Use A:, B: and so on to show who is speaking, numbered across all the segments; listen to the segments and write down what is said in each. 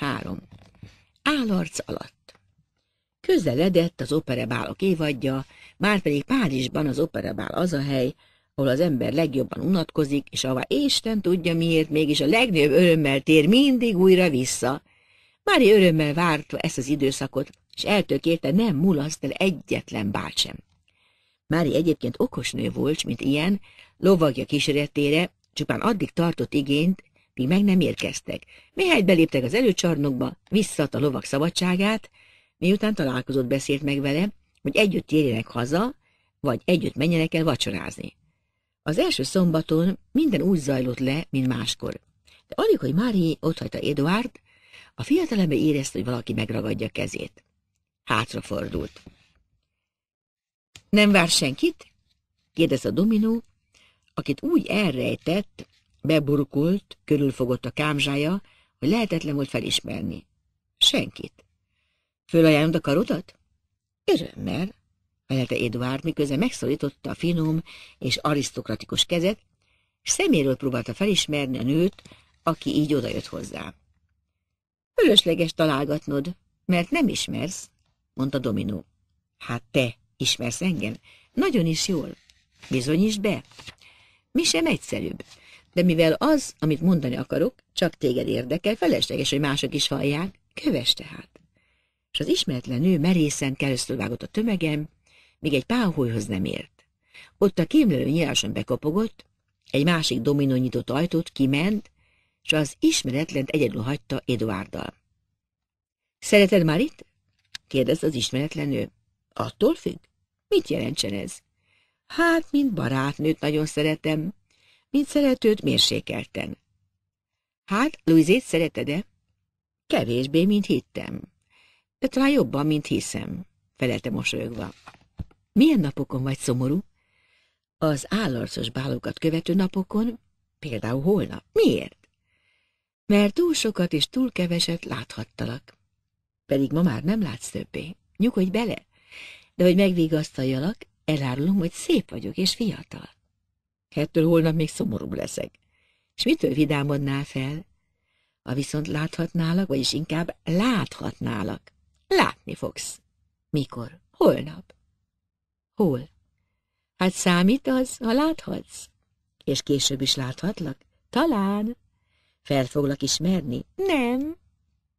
A: Három. Állarc alatt. Közeledett az operabálok évadja, márpedig Párizsban az operabál az a hely, ahol az ember legjobban unatkozik, és ahová Isten tudja miért, mégis a legnagyobb örömmel tér mindig újra vissza. Mári örömmel várta ezt az időszakot, és eltökélte nem mulaszt el egyetlen bácsem. sem. Mári egyébként okos nő volt, mint ilyen, lovagja kísérletére, csupán addig tartott igényt, míg meg nem érkeztek. Mihály beléptek az előcsarnokba, visszat a lovak szabadságát, miután találkozott beszélt meg vele, hogy együtt térjenek haza, vagy együtt menjenek el vacsorázni. Az első szombaton minden úgy zajlott le, mint máskor. De alig, hogy Mári otthagyta Eduard, a fiatalembe érezte, hogy valaki megragadja kezét. Hátrafordult. Nem vár senkit? kérdezte a dominó, akit úgy elrejtett, Beburkult, körülfogott a kámzsája, hogy lehetetlen volt felismerni. Senkit. Fölajánlod a karodat? Örömmel, felelte Eduard, miközben megszólította a finom és arisztokratikus kezet, és szeméről próbálta felismerni a nőt, aki így odajött hozzá. Fölösleges találgatnod, mert nem ismersz, mondta Dominó. Hát te ismersz engem? Nagyon is jól. Bizonyíts be. Mi sem egyszerűbb. De mivel az, amit mondani akarok, csak téged érdekel, felesleges, hogy mások is hallják, kövess tehát. És az ismeretlen nő merészen keresztül vágott a tömegem, míg egy páholyhoz nem ért. Ott a kémlelő nyíláson bekopogott, egy másik dominó nyitott ajtót kiment, és az ismeretlent egyedül hagyta Eduárdal. Szereted már itt? kérdezte az ismeretlen nő. Attól függ? Mit jelentsen ez? Hát, mint barátnőt nagyon szeretem, mint szeretőd mérsékelten. Hát, Luizét szereted-e? Kevésbé, mint hittem. De talán jobban, mint hiszem, felelte mosolyogva. Milyen napokon vagy szomorú? Az állarcos bálokat követő napokon, például holnap. Miért? Mert túl sokat és túl keveset láthattalak. Pedig ma már nem látsz többé. Nyugodj bele! De hogy megvigasztaljalak, elárulom, hogy szép vagyok és fiatal. Ettől holnap még szomorúbb leszek. És mitől vidámodnál fel? Ha viszont láthatnálak, vagyis inkább láthatnálak. Látni fogsz. Mikor? Holnap. Hol? Hát számít az, ha láthatsz. És később is láthatlak? Talán. Fel foglak ismerni? Nem.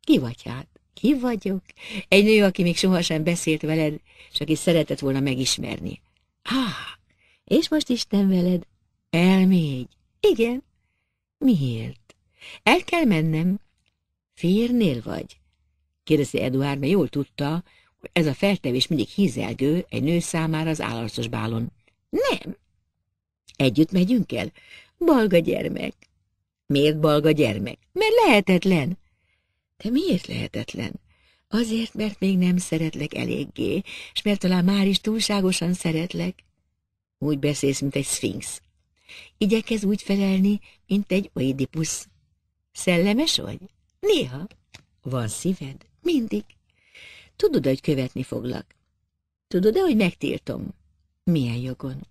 A: Ki vagy hát? Ki vagyok? Egy nő, aki még sohasem beszélt veled, és aki szeretett volna megismerni. ah, és most Isten veled, Elmégy. Igen. Miért? El kell mennem. Férnél vagy? kérdezi Eduard, mert jól tudta, hogy ez a feltevés mindig hízelgő egy nő számára az állarcos bálon. Nem. Együtt megyünk el? Balga gyermek. Miért balga gyermek? Mert lehetetlen. De miért lehetetlen? Azért, mert még nem szeretlek eléggé, és mert talán már is túlságosan szeretlek. Úgy beszélsz, mint egy szfinx. Igyekez úgy felelni, mint egy oidipusz. Szellemes vagy? Néha. Van szíved? Mindig. Tudod, hogy követni foglak? Tudod-e, hogy megtiltom? Milyen jogon?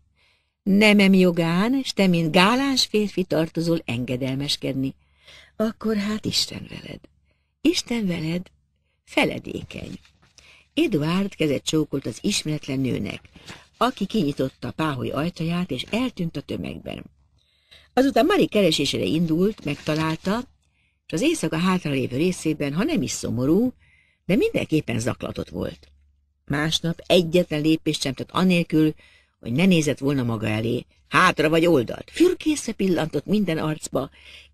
A: Nemem jogán, és te, mint gáláns férfi tartozol engedelmeskedni. Akkor hát Isten veled. Isten veled, feledékeny. Eduard kezet csókolt az ismeretlen nőnek, aki kinyitotta a páholy ajtaját, és eltűnt a tömegben. Azután Mari keresésére indult, megtalálta, és az éjszaka hátralévő részében, ha nem is szomorú, de mindenképpen zaklatott volt. Másnap egyetlen lépést sem tett anélkül, hogy ne nézett volna maga elé, hátra vagy oldalt. Fürkészre pillantott minden arcba,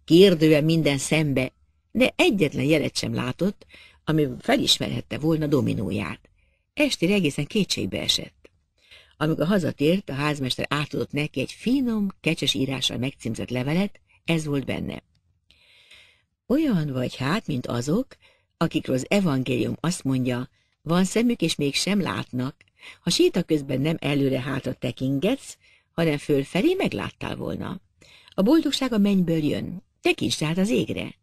A: kérdően minden szembe, de egyetlen jelet sem látott, ami felismerhette volna dominóját. Estére egészen kétségbe esett. Amikor hazatért, a házmester átadott neki egy finom, kecses írással megcímzett levelet, ez volt benne. Olyan vagy hát, mint azok, akikről az evangélium azt mondja, van szemük és mégsem látnak, ha séta közben nem előre-hátra tekingetsz, hanem fölfelé megláttál volna. A boldogság a mennyből jön, tekints át az égre.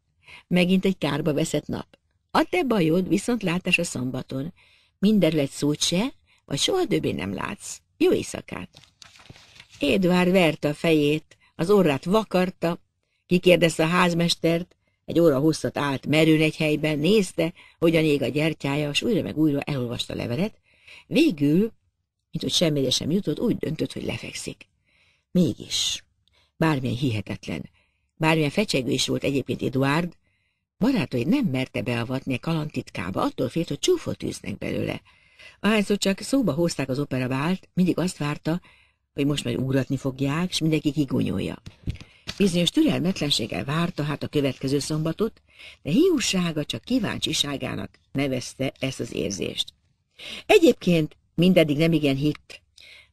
A: Megint egy kárba veszett nap. A te bajod viszont látás a szombaton. Mindenről egy szót se, vagy soha többé nem látsz. Jó éjszakát! Édvár verte a fejét, az orrát vakarta, kikérdezte a házmestert, egy óra hosszat állt merőn egy helyben, nézte, hogyan ég a gyertyája, és újra meg újra elolvasta a levelet. Végül, mint hogy semmire sem jutott, úgy döntött, hogy lefekszik. Mégis, bármilyen hihetetlen, bármilyen fecsegő is volt egyébként Eduard, barátai nem merte beavatni a kalantitkába, attól félt, hogy csúfot űznek belőle, Ahányszor csak szóba hozták az opera vált, mindig azt várta, hogy most majd úratni fogják, és mindenki kigonyolja. Bizonyos türelmetlenséggel várta hát a következő szombatot, de hiúsága csak kíváncsiságának nevezte ezt az érzést. Egyébként mindeddig igen hitt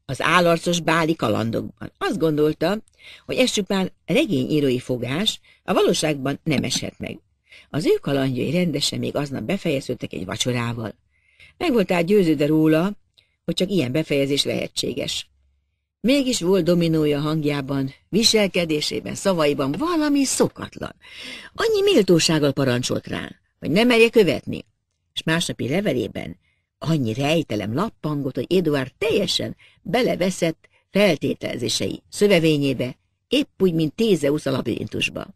A: az állarcos báli kalandokban. Azt gondolta, hogy ez csupán regényírói fogás, a valóságban nem eshet meg. Az ő kalandjai rendesen még aznap befejeződtek egy vacsorával. Meg volt tehát győződve róla, hogy csak ilyen befejezés lehetséges. Mégis volt dominója hangjában, viselkedésében, szavaiban valami szokatlan. Annyi méltósággal parancsolt rá, hogy nem merje követni. És másnapi levelében annyi rejtelem lappangot, hogy Eduard teljesen beleveszett feltételezései szövevényébe, épp úgy, mint Tézeusz a labirintusba.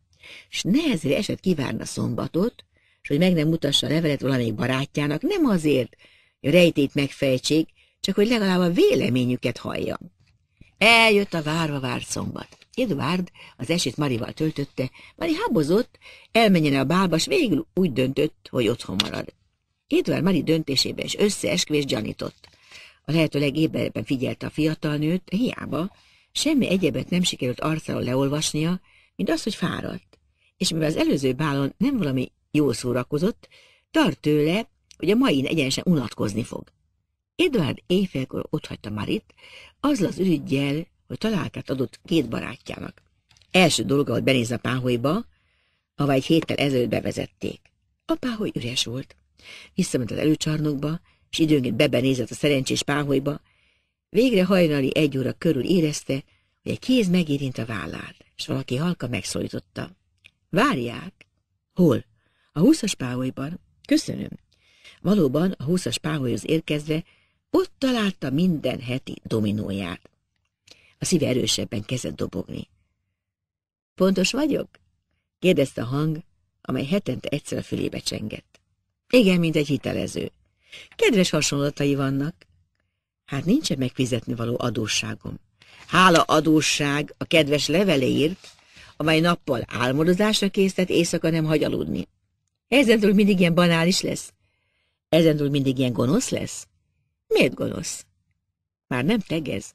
A: S nehezre esett kivárna szombatot, hogy meg nem mutassa a levelet valamelyik barátjának, nem azért, hogy rejtét megfejtsék, csak hogy legalább a véleményüket hallja. Eljött a várva várt szombat. Edward az esét Marival töltötte, Mari habozott, elmenjen a bálba, és végül úgy döntött, hogy otthon marad. Edward Mari döntésében is összeesküvés gyanított. A lehető legéberben figyelte a fiatal nőt, hiába, semmi egyebet nem sikerült arcáról leolvasnia, mint az, hogy fáradt. És mivel az előző bálon nem valami Jól szórakozott, tart tőle, hogy a mai egyenesen unatkozni fog. Edward éjfélkor otthagyta Marit, azzal az ürügyjel, hogy találkát adott két barátjának. Első dolga, hogy benéz a páholyba, ahová egy héttel ezelőtt bevezették. A páholy üres volt. Visszament az előcsarnokba, és időnként bebenézett a szerencsés páholyba. Végre hajnali egy óra körül érezte, hogy egy kéz megérint a vállát, és valaki halka megszólította. Várják! Hol? A húszas páholyban, köszönöm, valóban a húszas páholyhoz érkezve ott találta minden heti dominóját. A szíve erősebben kezdett dobogni. Pontos vagyok? kérdezte a hang, amely hetente egyszer a fülébe csengett. Igen, mint egy hitelező. Kedves hasonlatai vannak. Hát nincsen megfizetni való adósságom. Hála adósság a kedves leveleért, amely nappal álmodozásra késztet, éjszaka nem hagy aludni. Ezentúl mindig ilyen banális lesz? Ezentúl mindig ilyen gonosz lesz? Miért gonosz? Már nem tegez.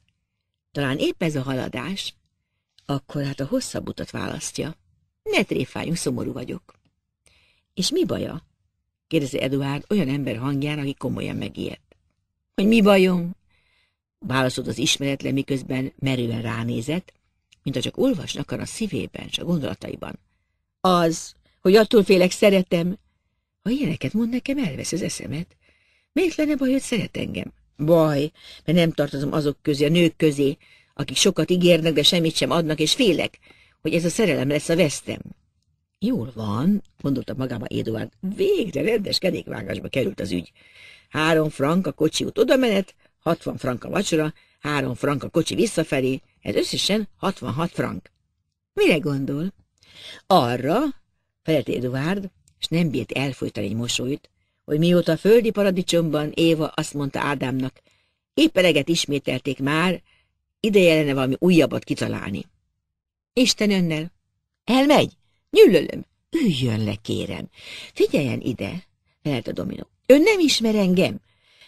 A: Talán épp ez a haladás. Akkor hát a hosszabb utat választja. Ne tréfáljunk, szomorú vagyok. És mi baja? kérdezi Eduard olyan ember hangján, aki komolyan megijedt. Hogy mi bajom? Válaszolt az ismeretlen, miközben merően ránézett, mint ha csak olvasnak a szívében, s a gondolataiban. Az, hogy attól félek szeretem. Ha ilyeneket mond nekem, elvesz az eszemet. Miért lenne baj, hogy szeret engem? Baj, mert nem tartozom azok közé, a nők közé, akik sokat ígérnek, de semmit sem adnak, és félek, hogy ez a szerelem lesz a vesztem. Jól van, gondolta magába Eduard. Végre rendes kerékvágásba került az ügy. Három frank a kocsi út odamenet, hatvan frank a vacsora, három frank a kocsi visszafelé, ez összesen 66 frank. Mire gondol? Arra, felett Eduard, és nem bírt elfolytani egy mosolyt, hogy mióta a földi paradicsomban Éva azt mondta Ádámnak, épp eleget ismételték már, ideje lenne valami újabbat kitalálni. Isten önnel. Elmegy? Nyüllölöm. Üljön le, kérem. Figyeljen ide, felelt a dominó. Ön nem ismer engem.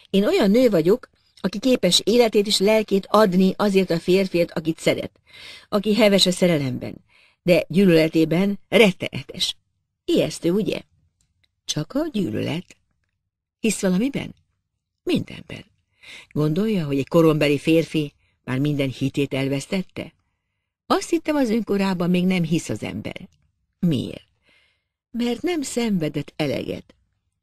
A: Én olyan nő vagyok, aki képes életét és lelkét adni azért a férfiért, akit szeret, aki heves a szerelemben, de gyűlöletében rettenetes. Ijesztő, ugye? Csak a gyűlölet. Hisz valamiben? Mindenben. Gondolja, hogy egy korombeli férfi már minden hitét elvesztette? Azt hittem az önkorában még nem hisz az ember. Miért? Mert nem szenvedett eleget,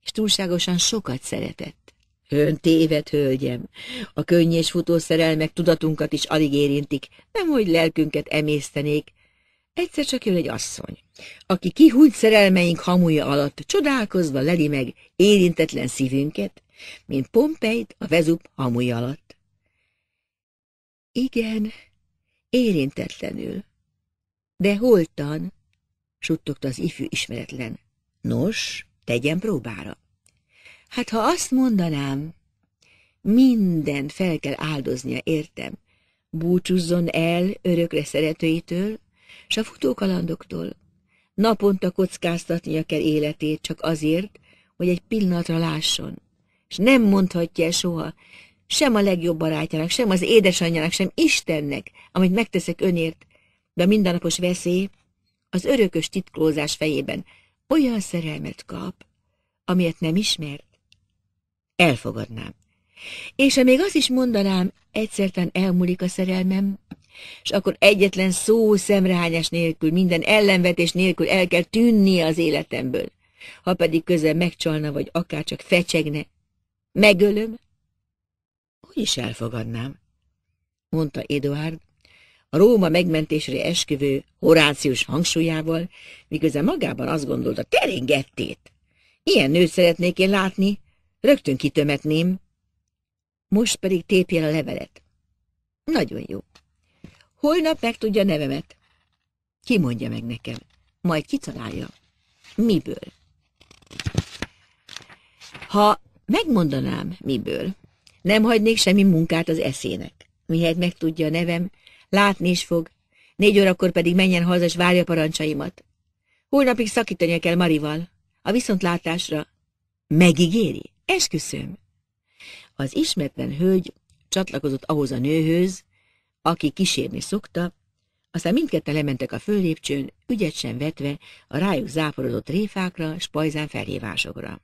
A: és túlságosan sokat szeretett. Ön téved, hölgyem. A könnyes futószerelmek tudatunkat is alig érintik, nemhogy lelkünket emésztenék, Egyszer csak jön egy asszony, aki kihult szerelmeink hamuja alatt csodálkozva leli meg érintetlen szívünket, mint Pompeit a Vezub hamuja alatt. Igen, érintetlenül, de holtan, suttogta az ifjú ismeretlen. Nos, tegyen próbára. Hát ha azt mondanám, mindent fel kell áldoznia, értem. Búcsúzzon el örökre szeretőitől, s a futókalandoktól. Naponta kockáztatnia kell életét csak azért, hogy egy pillanatra lásson, és nem mondhatja soha, sem a legjobb barátjának, sem az édesanyjának, sem Istennek, amit megteszek önért, de a mindennapos veszély az örökös titkózás fejében olyan szerelmet kap, amilyet nem ismert. Elfogadnám. És ha még azt is mondanám, egyszerűen elmúlik a szerelmem, és akkor egyetlen szó szemrehányás nélkül, minden ellenvetés nélkül el kell tűnni az életemből. Ha pedig közel megcsalna, vagy akár csak fecsegne, megölöm, hogy is elfogadnám, mondta Eduard, a Róma megmentésre esküvő horácius hangsúlyával, miközben magában azt gondolta, teringettét. Ilyen nőt szeretnék én látni, rögtön kitömetném. Most pedig tépje a levelet. Nagyon jó. Holnap megtudja nevemet. Ki mondja meg nekem? Majd kitalálja. Miből? Ha megmondanám, miből, nem hagynék semmi munkát az eszének. Mihelyt megtudja a nevem, látni is fog, négy órakor pedig menjen haza és várja parancsaimat. Holnapig szakítani kell Marival. A viszontlátásra. Megígéri? Esküszöm. Az ismeretlen hölgy csatlakozott ahhoz a nőhöz, aki kísérni szokta, aztán mindketten lementek a föllépcsőn, ügyet sem vetve a rájuk záporodott réfákra, spajzán felhívásokra.